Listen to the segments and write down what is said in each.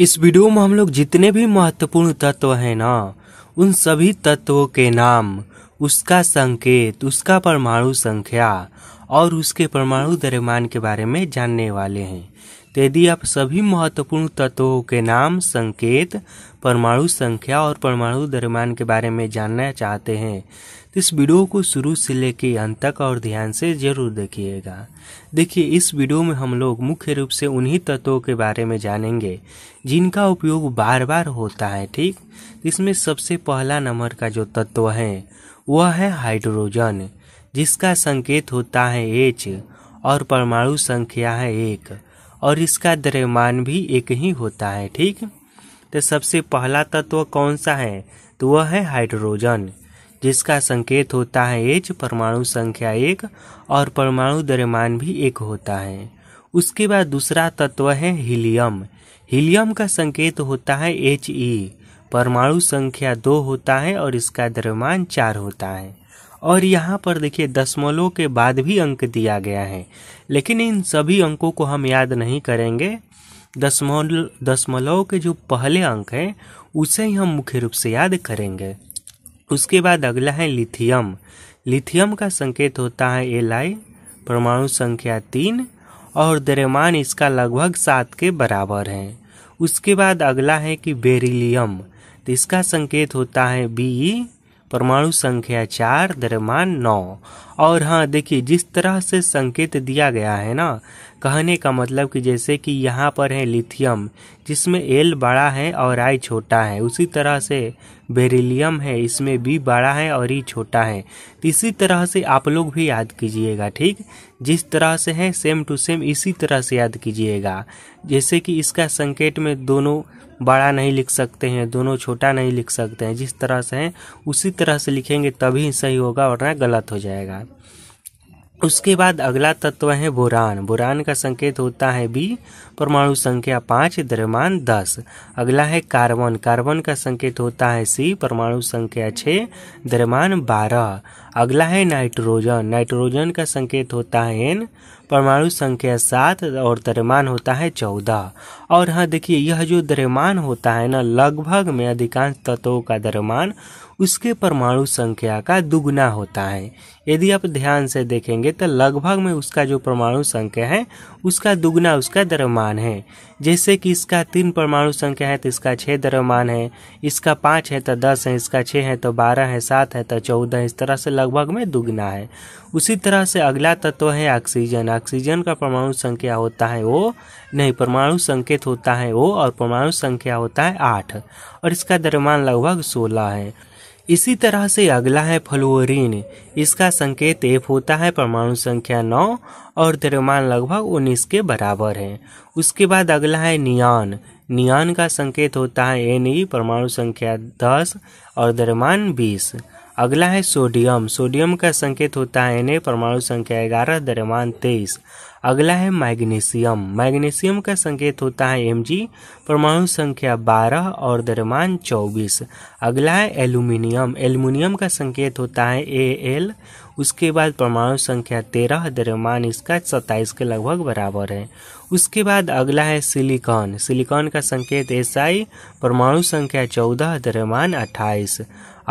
इस वीडियो में हम लोग जितने भी महत्वपूर्ण तत्व हैं ना उन सभी तत्वों के नाम उसका संकेत उसका परमाणु संख्या और उसके परमाणु द्रव्यमान के बारे में जानने वाले हैं तो यदि आप सभी महत्वपूर्ण तत्वों के नाम संकेत परमाणु संख्या और परमाणु द्रव्यमान के बारे में जानना चाहते हैं तो इस वीडियो को शुरू से लेकर अंत तक और ध्यान से जरूर देखिएगा देखिए इस वीडियो में हम लोग मुख्य रूप से उन्हीं तत्वों के बारे में जानेंगे जिनका उपयोग बार बार होता है ठीक इसमें सबसे पहला नंबर का जो तत्व है वह है हाइड्रोजन जिसका संकेत होता है एच और परमाणु संख्या है एक और इसका द्रव्यमान भी एक ही होता है ठीक तो सबसे पहला तत्व कौन सा है तो वह है हाइड्रोजन जिसका संकेत होता है एच परमाणु संख्या एक और परमाणु द्रव्यमान भी एक होता है उसके बाद दूसरा तत्व है हीलियम हीलियम का संकेत होता है एच ई परमाणु संख्या दो होता है और इसका द्रव्यमान चार होता है और यहाँ पर देखिए दशमलव के बाद भी अंक दिया गया है लेकिन इन सभी अंकों को हम याद नहीं करेंगे दशमलव दशमलव के जो पहले अंक हैं उसे ही हम मुख्य रूप से याद करेंगे उसके बाद अगला है लिथियम लिथियम का संकेत होता है एल आई परमाणु संख्या तीन और द्रव्यमान इसका लगभग सात के बराबर है उसके बाद अगला है कि बेरिलियम तो इसका संकेत होता है बी e, परमाणु संख्या चार द्रव्यमान नौ और हाँ देखिए जिस तरह से संकेत दिया गया है ना कहने का मतलब कि जैसे कि यहाँ पर है लिथियम जिसमें एल बड़ा है और आई छोटा है उसी तरह से बेरिलियम है इसमें बी बड़ा है और ई छोटा है इसी तरह से आप लोग भी याद कीजिएगा ठीक जिस तरह से है सेम टू सेम इसी तरह से याद कीजिएगा जैसे कि इसका संकेत में दोनों बड़ा नहीं लिख सकते हैं दोनों छोटा नहीं लिख सकते हैं जिस तरह से हैं उसी तरह से लिखेंगे तभी सही होगा वरना गलत हो जाएगा उसके बाद अगला तत्व है बोरान बोरान का संकेत होता है बी परमाणु संख्या पाँच द्रव्यमान दस अगला है कार्बन कार्बन का संकेत होता है सी परमाणु संख्या छः द्रव्यमान बारह अगला है नाइट्रोजन नाइट्रोजन का संकेत होता है एन परमाणु संख्या सात और द्रव्यमान होता है चौदह और हाँ देखिए यह जो द्रव्यमान होता है ना लगभग में अधिकांश तत्वों का द्रव्यमान उसके परमाणु संख्या का दुगुना होता है यदि आप ध्यान से देखेंगे तो लगभग में उसका जो परमाणु संख्या है उसका दुगुना उसका द्रव्यमान है जैसे कि इसका तीन परमाणु संख्या है तो इसका छः द्रव्यमान है इसका पाँच है तो दस है इसका छः है तो बारह है सात है तो चौदह इस तरह से लगभग में दुगना है उसी तरह से अगला तत्व है ऑक्सीजन ऑक्सीजन का परमाणु संख्या होता है वो नहीं परमाणु संकेत होता है वो और परमाणु संख्या होता है आठ और इसका दरमान लगभग सोलह है इसी तरह से अगला है फ्लोरीन इसका संकेत एफ होता है परमाणु संख्या नौ और द्रव्यमान लगभग उन्नीस के बराबर है उसके बाद अगला है नियान नियान का संकेत होता है एन ई e, परमाणु संख्या दस और द्रव्यमान बीस अगला है सोडियम सोडियम का संकेत होता है एन परमाणु संख्या ग्यारह दरमान तेईस अगला है मैग्नीशियम मैग्नीशियम का संकेत होता है एम परमाणु संख्या 12 और दरमान 24 अगला है एल्यूमिनियम एल्यूमिनियम का संकेत होता है ए एल उसके बाद परमाणु संख्या तेरह दरमान इसका सत्ताईस के लगभग बराबर है उसके बाद अगला है सिलिकॉन सिलिकॉन का संकेत एस आई परमाणु संख्या चौदह दरमान अट्ठाईस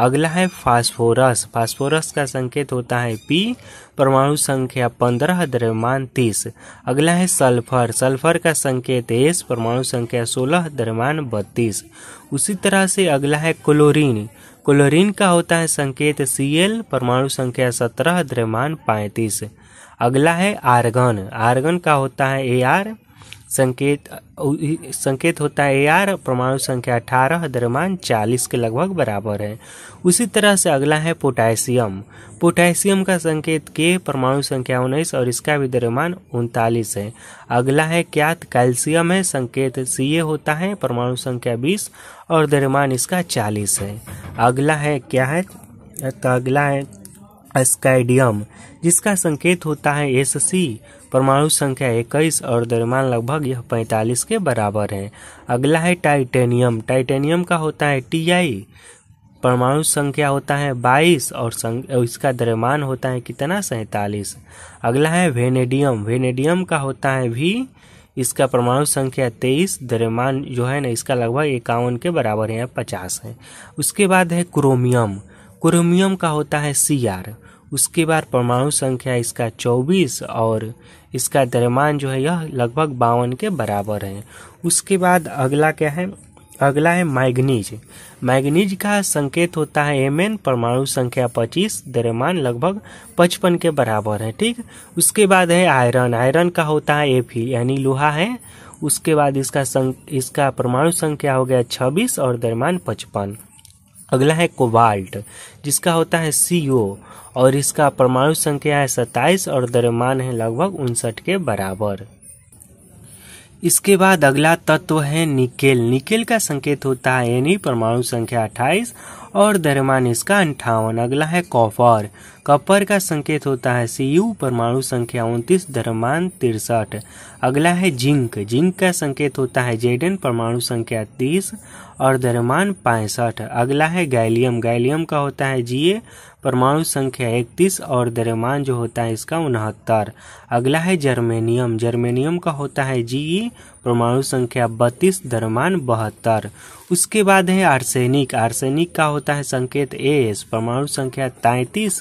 अगला है फास्फोरस फास्फोरस का संकेत होता है पी परमाणु संख्या पंद्रह दरमान तीस एस अगला है सल्फर सल्फर का संकेत एस परमाणु संख्या सोलह दरमान बत्तीस उसी तरह से अगला है क्लोरीन क्लोरीन का होता है संकेत सी एल परमाणु संख्या सत्रह दरमान पैंतीस अगला है आर्गन आर्गन का होता है ए आर संकेत संकेत होता है ए आर परमाणु संख्या अठारह दरमान चालीस के लगभग बराबर है उसी तरह से अगला है पोटेशियम पोटेशियम का संकेत के परमाणु संख्या उन्नीस और इसका भी दरमान उनतालीस है अगला है क्यात कैल्शियम है संकेत सी ए होता है परमाणु संख्या बीस और दरमान इसका चालीस है अगला है क्या है तो अगला है स्काइडियम जिसका संकेत होता है एस सी परमाणु संख्या इक्कीस और द्रव्यमान लगभग यह पैंतालीस के बराबर है अगला है टाइटेनियम टाइटेनियम का होता है टी आई परमाणु संख्या होता है बाईस और इसका द्रव्यमान होता है कितना सैतालीस अगला है वेनेडियम वेनेडियम का होता है भी इसका परमाणु संख्या तेईस द्रव्यमान जो है ना इसका लगभग इक्यावन के बराबर है पचास है उसके बाद है क्रोमियम क्रोमियम का होता है सी आर उसके बाद परमाणु संख्या इसका चौबीस और इसका द्रव्यमान जो है यह लगभग बावन के बराबर है उसके बाद अगला क्या है अगला है मैग्नीज मैग्नीज का संकेत होता है एम एन परमाणु संख्या 25 द्रव्यमान लगभग 55 के बराबर है ठीक उसके बाद है आयरन आयरन का होता है एफ यानी लोहा है उसके बाद इसका सं, इसका परमाणु संख्या हो गया 26 और द्रव्यमान 55 अगला है कोबाल्ट जिसका होता है सी और इसका परमाणु संख्या है सत्ताईस और द्रव्यमान है लगभग उनसठ के बराबर इसके बाद अगला तत्व है निकेल निकेल का संकेत होता है एनी परमाणु संख्या 28 और दरमान इसका अंठावन अगला है कॉपर कॉपर का संकेत होता है सी यू परमाणु संख्या उनतीस दरमान तिरसठ अगला है जिंक जिंक का संकेत होता है जेडन परमाणु संख्या तीस और दरमान पैंसठ अगला है गैलियम गैलियम का होता है जी ए परमाणु संख्या इकतीस और दरमान जो होता है इसका उनहत्तर अगला है जर्मेनियम जर्मेनियम का होता है जी परमाणु संख्या बत्तीस धर्मान बहत्तर उसके बाद है आर्सेनिक आर्सेनिक का होता है संकेत एस परमाणु संख्या तैतीस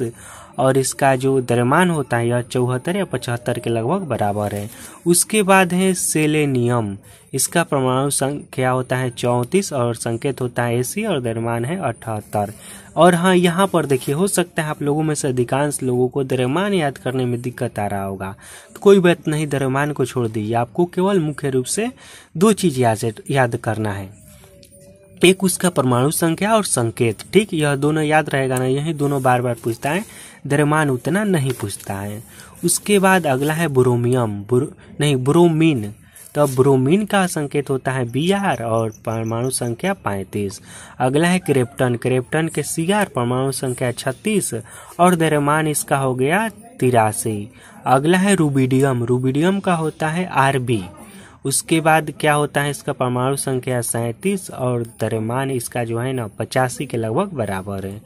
और इसका जो दरमान होता है यह चौहत्तर या पचहत्तर के लगभग बराबर है उसके बाद है सेलेनियम इसका परमाणु संख्या होता है चौंतीस और संकेत होता है एसी और दरमान है अठहत्तर और हाँ यहाँ पर देखिए हो सकता है आप लोगों में से अधिकांश लोगों को द्रव्यमान याद करने में दिक्कत आ रहा होगा तो कोई बात नहीं द्रव्यमान को छोड़ दीजिए आपको केवल मुख्य रूप से दो चीज़ याद याद करना है एक उसका परमाणु संख्या और संकेत ठीक यह दोनों याद रहेगा ना यही दोनों बार बार पूछता है द्रव्यमान उतना नहीं पूछता है उसके बाद अगला है ब्रोमियम बुर, नहीं बुरोमिन तो ब्रोमीन का संकेत होता है बी आर और परमाणु संख्या पैंतीस अगला है क्रेप्टन क्रेप्टन के सी आर परमाणु संख्या छत्तीस और दरमान इसका हो गया तिरासी अगला है रूबीडियम रूबीडियम का होता है आर बी उसके बाद क्या होता है इसका परमाणु संख्या सैंतीस और दरमान इसका जो है ना पचासी के लगभग बराबर है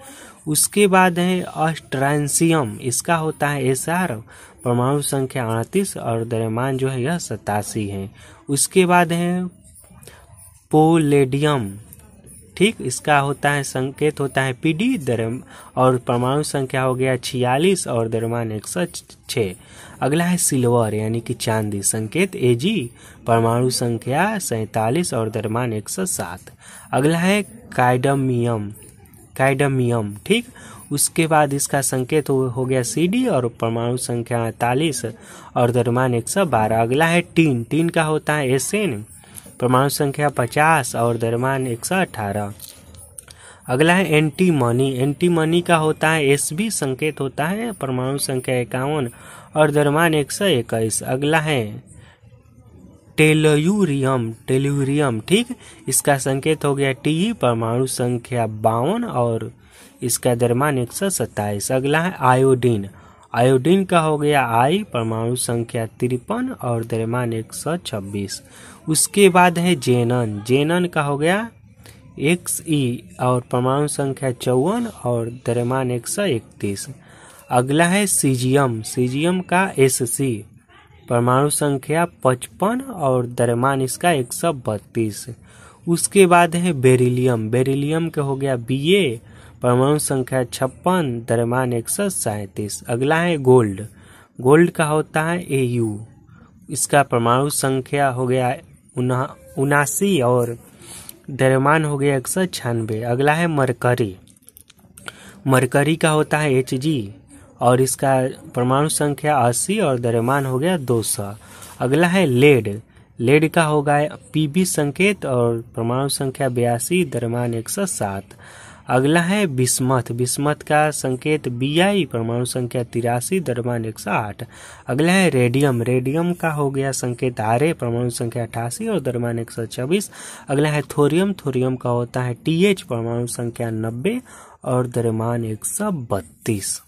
उसके बाद है ऑस्ट्रेंसियम इसका होता है एस आर परमाणु संख्या अड़तीस और द्रव्यमान जो है यह सतासी है उसके बाद है पोलेडियम ठीक इसका होता है संकेत होता है पीडी द्रम और परमाणु संख्या हो गया छियालीस और द्रव्यमान एक सौ छः अगला है सिल्वर यानी कि चांदी संकेत एजी परमाणु संख्या सैंतालीस और द्रव्यमान एक सौ सात अगला है काइडमियम कैडमियम ठीक उसके बाद इसका संकेत हो, हो गया सी डी और परमाणु संख्या अड़तालीस और द्रव्यमान एक सौ बारह अगला है टीन टीन का होता है एस एन परमाणु संख्या पचास और द्रव्यमान एक सौ अठारह अगला है एंटी मनी एंटी मनी का होता है एस बी संकेत होता है परमाणु संख्या इक्यावन और द्रव्यमान एक सौ इक्कीस अगला है टेलयूरियम टेल्यूरियम ठीक इसका संकेत हो गया टी परमाणु संख्या बावन और इसका दरमान एक सौ सत्ताईस अगला है आयोडीन आयोडीन का हो गया आई परमाणु संख्या तिरपन और दरमान एक सौ छब्बीस उसके बाद है जेनन जेनन का हो गया एक्स ई और परमाणु संख्या चौवन और दरमान एक सौ इकतीस अगला है सीजियम सीजियम का एस सी परमाणु संख्या पचपन और दरमान इसका एक सौ बत्तीस उसके बाद है बेरिलियम बेरिलियम का हो गया बी ए परमाणु संख्या छप्पन दरमान एक सौ सैंतीस अगला है गोल्ड गोल्ड का होता है ए यू इसका परमाणु संख्या हो गया उनासी और दरमान हो गया एक सौ छियानबे अगला है मरकरी मरकरी का होता है एच जी और इसका परमाणु संख्या अस्सी और द्रव्यमान हो गया दो सौ अगला है लेड लेड का होगा पीबी संकेत और परमाणु संख्या बयासी द्रव्यमान एक सौ सात अगला है बिस्मत बिस्मत का संकेत बी आई परमाणु संख्या तिरासी दरमान एक सौ आठ अगला है रेडियम रेडियम का हो गया संकेत आर ए परमाणु संख्या अठासी और दरमान एक सौ चौबीस अगला है थोरियम थोरियम का होता है टी एच परमाणु संख्या नब्बे और दरमान एक सौ बत्तीस